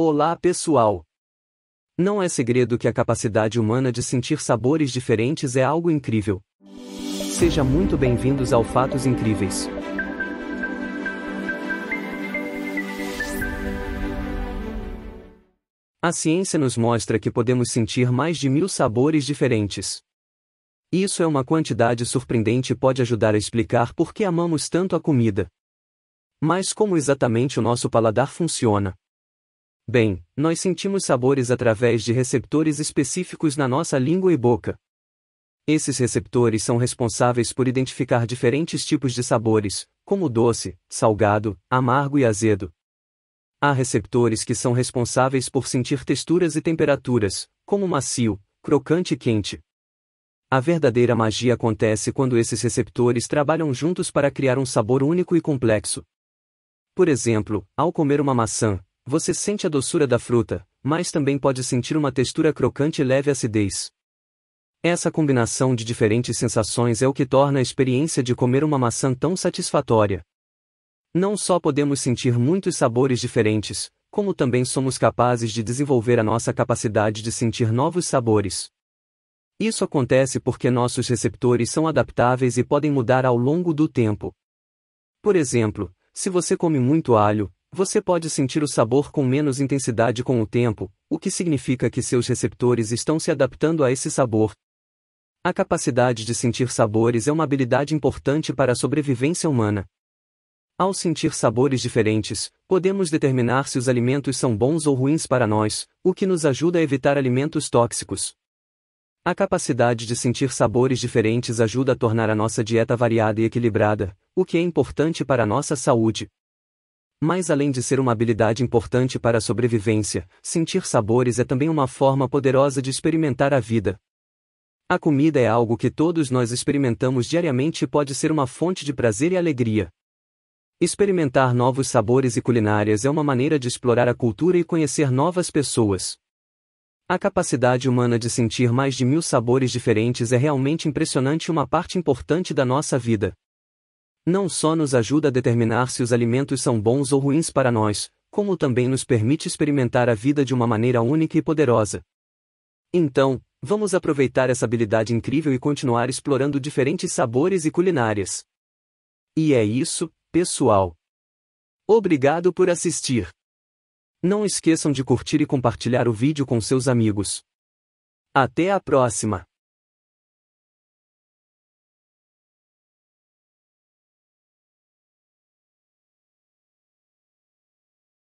Olá pessoal! Não é segredo que a capacidade humana de sentir sabores diferentes é algo incrível. Seja muito bem-vindos ao Fatos Incríveis. A ciência nos mostra que podemos sentir mais de mil sabores diferentes. Isso é uma quantidade surpreendente e pode ajudar a explicar por que amamos tanto a comida. Mas como exatamente o nosso paladar funciona? Bem, nós sentimos sabores através de receptores específicos na nossa língua e boca. Esses receptores são responsáveis por identificar diferentes tipos de sabores, como doce, salgado, amargo e azedo. Há receptores que são responsáveis por sentir texturas e temperaturas, como macio, crocante e quente. A verdadeira magia acontece quando esses receptores trabalham juntos para criar um sabor único e complexo. Por exemplo, ao comer uma maçã, você sente a doçura da fruta, mas também pode sentir uma textura crocante e leve acidez. Essa combinação de diferentes sensações é o que torna a experiência de comer uma maçã tão satisfatória. Não só podemos sentir muitos sabores diferentes, como também somos capazes de desenvolver a nossa capacidade de sentir novos sabores. Isso acontece porque nossos receptores são adaptáveis e podem mudar ao longo do tempo. Por exemplo, se você come muito alho, você pode sentir o sabor com menos intensidade com o tempo, o que significa que seus receptores estão se adaptando a esse sabor. A capacidade de sentir sabores é uma habilidade importante para a sobrevivência humana. Ao sentir sabores diferentes, podemos determinar se os alimentos são bons ou ruins para nós, o que nos ajuda a evitar alimentos tóxicos. A capacidade de sentir sabores diferentes ajuda a tornar a nossa dieta variada e equilibrada, o que é importante para a nossa saúde. Mas além de ser uma habilidade importante para a sobrevivência, sentir sabores é também uma forma poderosa de experimentar a vida. A comida é algo que todos nós experimentamos diariamente e pode ser uma fonte de prazer e alegria. Experimentar novos sabores e culinárias é uma maneira de explorar a cultura e conhecer novas pessoas. A capacidade humana de sentir mais de mil sabores diferentes é realmente impressionante e uma parte importante da nossa vida não só nos ajuda a determinar se os alimentos são bons ou ruins para nós, como também nos permite experimentar a vida de uma maneira única e poderosa. Então, vamos aproveitar essa habilidade incrível e continuar explorando diferentes sabores e culinárias. E é isso, pessoal. Obrigado por assistir. Não esqueçam de curtir e compartilhar o vídeo com seus amigos. Até a próxima!